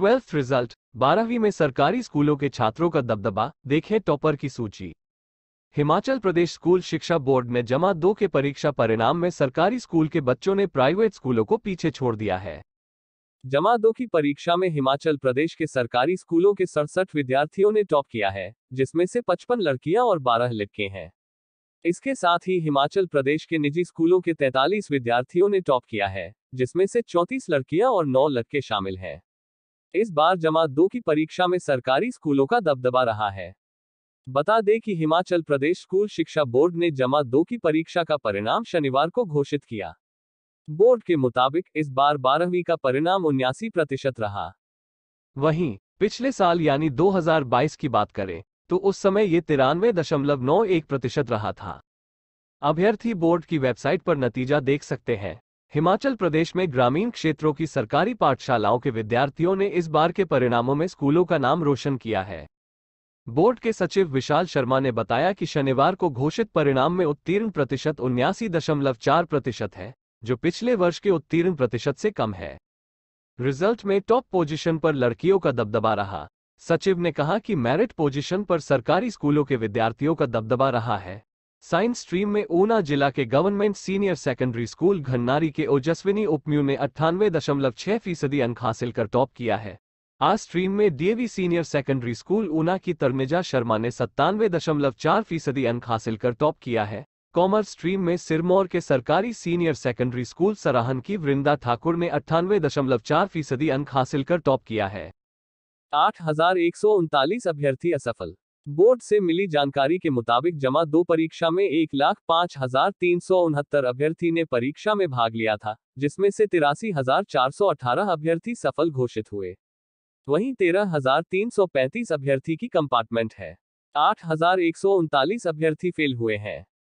twelfth result बारहवीं में सरकारी स्कूलों के छात्रों का दबदबा देखें टॉपर की सूची हिमाचल प्रदेश स्कूल शिक्षा बोर्ड में जमा दो के परीक्षा परिणाम में सरकारी स्कूल के बच्चों ने प्राइवेट स्कूलों को पीछे छोड़ दिया है जमा दो की परीक्षा में हिमाचल प्रदेश के सरकारी स्कूलों के सड़सठ विद्यार्थियों ने टॉप किया है जिसमें से 55 लड़कियां और 12 लड़के हैं इसके साथ ही हिमाचल प्रदेश के निजी स्कूलों के 43 विद्यार्थियों ने टॉप किया है जिसमें से 34 लड़कियां और 9 लड़के शामिल हैं इस बार जमा दो की परीक्षा में सरकारी स्कूलों का दबदबा रहा है बता दें कि हिमाचल प्रदेश स्कूल शिक्षा बोर्ड ने जमा दो की परीक्षा का परिणाम शनिवार को घोषित किया बोर्ड के मुताबिक इस बार बारहवीं का परिणाम उन्यासी प्रतिशत रहा वहीं पिछले साल यानी 2022 की बात करें तो उस समय ये तिरानवे दशमलव नौ एक प्रतिशत रहा था अभ्यर्थी बोर्ड की वेबसाइट पर नतीजा देख सकते हैं हिमाचल प्रदेश में ग्रामीण क्षेत्रों की सरकारी पाठशालाओं के विद्यार्थियों ने इस बार के परिणामों में स्कूलों का नाम रोशन किया है बोर्ड के सचिव विशाल शर्मा ने बताया कि शनिवार को घोषित परिणाम में उत्तीर्ण प्रतिशत उन्यासी दशमलव चार प्रतिशत है जो पिछले वर्ष के उत्तीर्ण प्रतिशत से कम है रिजल्ट में टॉप पोजीशन पर लड़कियों का दबदबा रहा सचिव ने कहा कि मेरिट पोजीशन पर सरकारी स्कूलों के विद्यार्थियों का दबदबा रहा है साइंस स्ट्रीम में ऊना जिला के government senior secondary school Ghanari के ओजस्विनी उपम्यू ने अट्ठानवे दशमलव छह फीसदी अंक हासिल कर टॉप किया है आज स्ट्रीम में DAV senior secondary school Una की तरमेजा शर्मा ने सत्तानवे दशमलव चार फीसदी अंक हासिल कर टॉप किया है कॉमर्स स्ट्रीम में सिरमौर के सरकारी सीनियर सेकेंडरी स्कूल सराहन की वृंदा ठाकुर ने अट्ठानवे दशमलव चार फीसदी अंक हासिल कर टॉप किया है आठ हजार एक सौ उनतालीस अभ्यर्थी असफल बोर्ड से मिली जानकारी के मुताबिक जमा दो परीक्षा में एक लाख पाँच हजार तीन सौ उनहत्तर अभ्यर्थी ने परीक्षा में भाग लिया था जिसमें से तिरासी हजार चार सौ अठारह अभ्यर्थी सफल घोषित हुए वहीं तेरह हजार तीन सौ पैंतीस अभ्यर्थी की कंपार्टमेंट है आठ हजार एक सौ उनतालीस अभ्यर्थी फेल हुए हैं